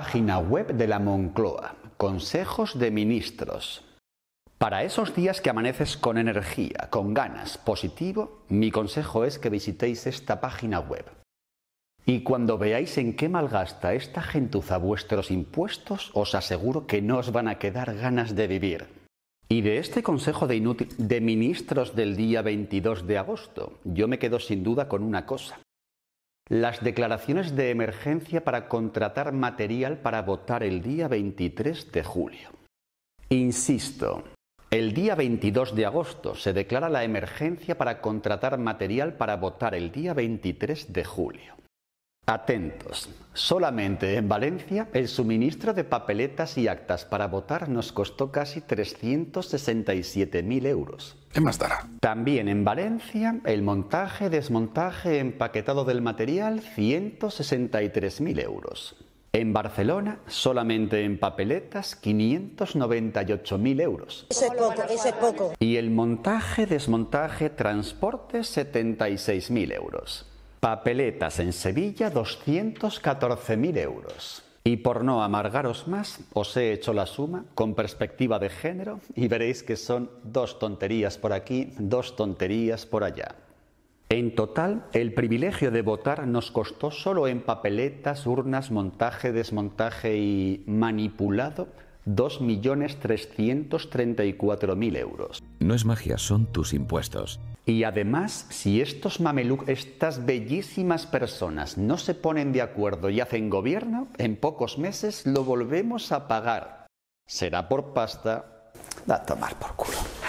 Página web de la Moncloa. Consejos de ministros. Para esos días que amaneces con energía, con ganas, positivo, mi consejo es que visitéis esta página web. Y cuando veáis en qué malgasta esta gentuza vuestros impuestos, os aseguro que no os van a quedar ganas de vivir. Y de este consejo de, ministros del día 22 de agosto, yo me quedo sin duda con una cosa. Las declaraciones de emergencia para contratar material para votar el día 23 de julio. Insisto, el día 22 de agosto se declara la emergencia para contratar material para votar el día 23 de julio. Atentos. Solamente en Valencia el suministro de papeletas y actas para votar nos costó casi 367.000 euros. ¿Qué más dará? También en Valencia el montaje, desmontaje, empaquetado del material 163.000 euros. En Barcelona, solamente en papeletas, 598.000 euros. Eso es poco, eso es poco. Y el montaje, desmontaje, transporte, 76.000 euros. Papeletas en Sevilla, 214.000 euros. Y por no amargaros más, os he hecho la suma con perspectiva de género y veréis que son dos tonterías por aquí, dos tonterías por allá. En total, el privilegio de votar nos costó solo en papeletas, urnas, montaje, desmontaje y manipulado 2.334.000 euros. No es magia, son tus impuestos. Y además, si estos mameluk. estas bellísimas personas, no se ponen de acuerdo y hacen gobierno, en pocos meses lo volvemos a pagar. Será por pasta, da a tomar por culo.